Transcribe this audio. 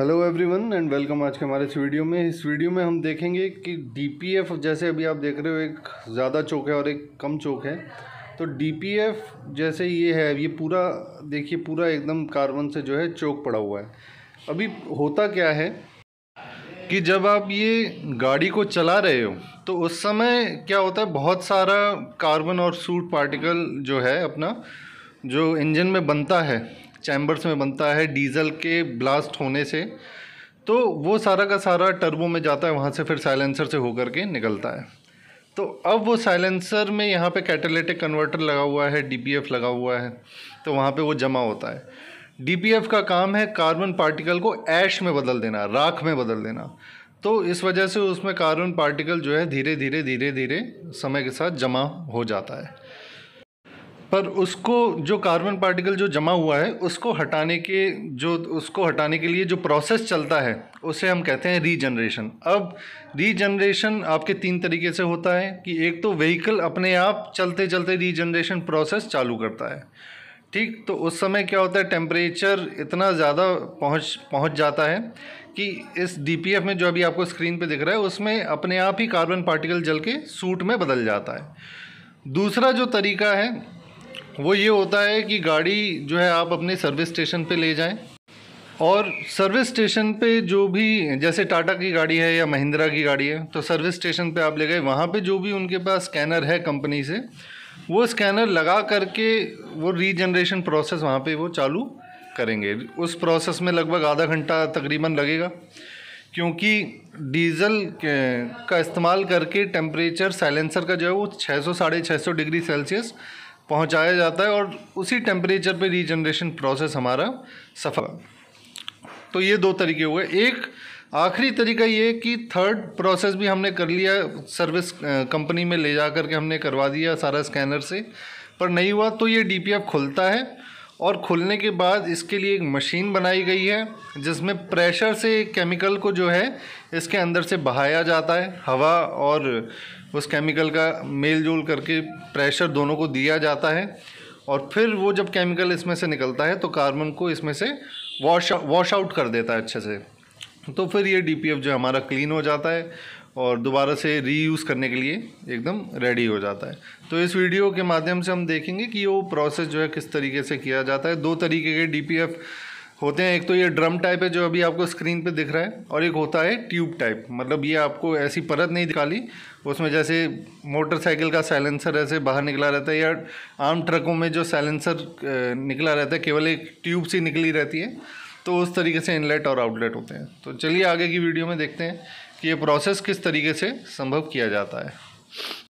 hello everyone and welcome आज के हमारे इस वीडियो में इस वीडियो में हम देखेंगे कि डीपीएफ जैसे अभी आप देख रहे हो एक ज़्यादा चौक है और एक कम चौक है तो डीपीएफ जैसे ये है ये पूरा देखिए पूरा एकदम कार्बन से जो है चौक पड़ा हुआ है अभी होता क्या है कि जब आप ये गाड़ी को चला रहे हो तो उस समय क्या होता है बहुत सारा कार्बन और सूट पार्टिकल जो है अपना जो इंजन में बनता है चैम्बर्स में बनता है डीजल के ब्लास्ट होने से तो वो सारा का सारा टर्बो में जाता है वहाँ से फिर साइलेंसर से होकर के निकलता है तो अब वो साइलेंसर में यहाँ पे कैटेलेटिक कन्वर्टर लगा हुआ है डीपीएफ लगा हुआ है तो वहाँ पे वो जमा होता है डीपीएफ का काम है कार्बन पार्टिकल को ऐश में बदल देना राख में बदल देना तो इस वजह से उसमें कार्बन पार्टिकल जो है धीरे धीरे धीरे धीरे समय के साथ जमा हो जाता है पर उसको जो कार्बन पार्टिकल जो जमा हुआ है उसको हटाने के जो उसको हटाने के लिए जो प्रोसेस चलता है उसे हम कहते हैं रीजनरेशन अब रीजनरेशन आपके तीन तरीके से होता है कि एक तो व्हीकल अपने आप चलते चलते रीजनरेशन प्रोसेस चालू करता है ठीक तो उस समय क्या होता है टेम्परेचर इतना ज़्यादा पहुँच पहुँच जाता है कि इस डी में जो अभी आपको स्क्रीन पर दिख रहा है उसमें अपने आप ही कार्बन पार्टिकल जल के सूट में बदल जाता है दूसरा जो तरीका है वो ये होता है कि गाड़ी जो है आप अपने सर्विस स्टेशन पे ले जाएं और सर्विस स्टेशन पे जो भी जैसे टाटा की गाड़ी है या महिंद्रा की गाड़ी है तो सर्विस स्टेशन पे आप ले गए वहाँ पे जो भी उनके पास स्कैनर है कंपनी से वो स्कैनर लगा करके वो रीजनरेशन प्रोसेस वहाँ पे वो चालू करेंगे उस प्रोसेस में लगभग आधा घंटा तकरीबन लगेगा क्योंकि डीजल का इस्तेमाल करके टेम्परेचर साइलेंसर का जो है वो छः सौ साढ़े छः डिग्री सेल्सियस पहुंचाया जाता है और उसी टेम्परेचर पे रीजनरेशन प्रोसेस हमारा सफल तो ये दो तरीके हुए एक आखिरी तरीका ये कि थर्ड प्रोसेस भी हमने कर लिया सर्विस कंपनी में ले जा कर के हमने करवा दिया सारा स्कैनर से पर नहीं हुआ तो ये डी खुलता है और खुलने के बाद इसके लिए एक मशीन बनाई गई है जिसमें प्रेशर से केमिकल को जो है इसके अंदर से बहाया जाता है हवा और उस केमिकल का मेल जोल करके प्रेशर दोनों को दिया जाता है और फिर वो जब केमिकल इसमें से निकलता है तो कार्बन को इसमें से वॉश वॉश आउट कर देता है अच्छे से तो फिर ये डी जो हमारा क्लीन हो जाता है और दोबारा से रीयूज़ करने के लिए एकदम रेडी हो जाता है तो इस वीडियो के माध्यम से हम देखेंगे कि वो प्रोसेस जो है किस तरीके से किया जाता है दो तरीके के डी होते हैं एक तो ये ड्रम टाइप है जो अभी आपको स्क्रीन पे दिख रहा है और एक होता है ट्यूब टाइप मतलब ये आपको ऐसी परत नहीं निकाली उसमें जैसे मोटरसाइकिल का साइलेंसर ऐसे बाहर निकला रहता है या आम ट्रकों में जो साइलेंसर निकला रहता है केवल एक ट्यूब सी निकली रहती है तो उस तरीके से इनलेट और आउटलेट होते हैं तो चलिए आगे की वीडियो में देखते हैं कि ये प्रोसेस किस तरीके से संभव किया जाता है